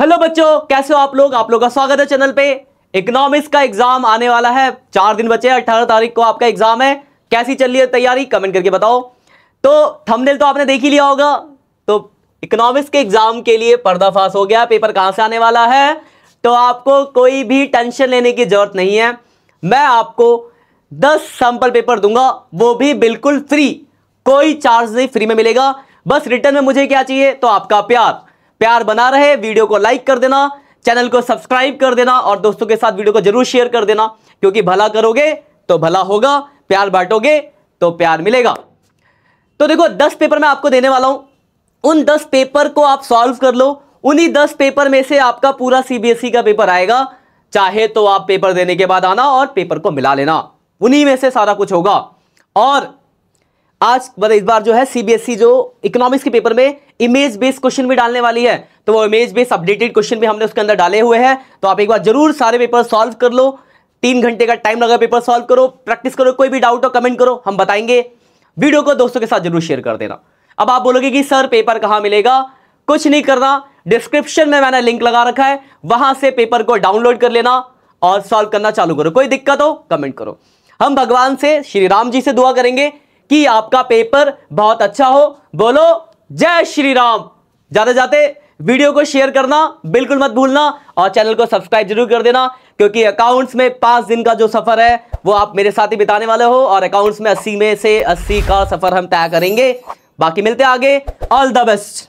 hello बच्चों कैसे हो आप लोग आप लोग का स्वागत है चैनल पे इकोनॉमिक्स का एग्जाम आने वाला है चार दिन बचे अट्ठारह तारीख को आपका एग्जाम है कैसी चल रही है तैयारी कमेंट करके बताओ तो थंबनेल तो आपने देख ही लिया होगा तो इकोनॉमिक्स के एग्जाम के लिए पर्दाफाश हो गया पेपर कहाँ से आने वाला है तो आपको कोई भी टेंशन लेने की जरूरत नहीं है मैं आपको दस सैंपल पेपर दूंगा वो भी बिल्कुल फ्री कोई चार्ज नहीं फ्री में मिलेगा बस रिटर्न में मुझे क्या चाहिए तो आपका प्यार प्यार बना रहे वीडियो को लाइक कर देना चैनल को सब्सक्राइब कर देना और दोस्तों के साथ वीडियो को जरूर शेयर कर देना क्योंकि भला करोगे तो भला होगा प्यार बांटोगे तो प्यार मिलेगा तो देखो दस पेपर मैं आपको देने वाला हूं उन दस पेपर को आप सॉल्व कर लो उन्हीं दस पेपर में से आपका पूरा सीबीएसई e का पेपर आएगा चाहे तो आप पेपर देने के बाद आना और पेपर को मिला लेना उन्हीं में से सारा कुछ होगा और आज मतलब इस बार जो है सीबीएसई e जो इकोनॉमिक्स के पेपर में इमेज बेस्ड क्वेश्चन भी डालने वाली है तो वो इमेज बेस्ड अपडेटेड क्वेश्चन भी हमने उसके अंदर डाले हुए हैं तो आप एक बार जरूर सारे पेपर सॉल्व कर लो तीन घंटे का टाइम लगा पेपर सॉल्व करो प्रैक्टिस करो कोई भी डाउट हो कमेंट करो हम बताएंगे वीडियो को दोस्तों के साथ जरूर शेयर कर देना अब आप बोलोगे कि सर पेपर कहाँ मिलेगा कुछ नहीं करना डिस्क्रिप्शन में मैंने लिंक लगा रखा है वहां से पेपर को डाउनलोड कर लेना और सॉल्व करना चालू करो कोई दिक्कत हो कमेंट करो हम भगवान से श्री राम जी से दुआ करेंगे कि आपका पेपर बहुत अच्छा हो बोलो जय श्री राम जाते जाते वीडियो को शेयर करना बिल्कुल मत भूलना और चैनल को सब्सक्राइब जरूर कर देना क्योंकि अकाउंट्स में पांच दिन का जो सफ़र है वो आप मेरे साथ ही बिताने वाले हो और अकाउंट्स में अस्सी में से अस्सी का सफ़र हम तय करेंगे बाकी मिलते आगे ऑल द बेस्ट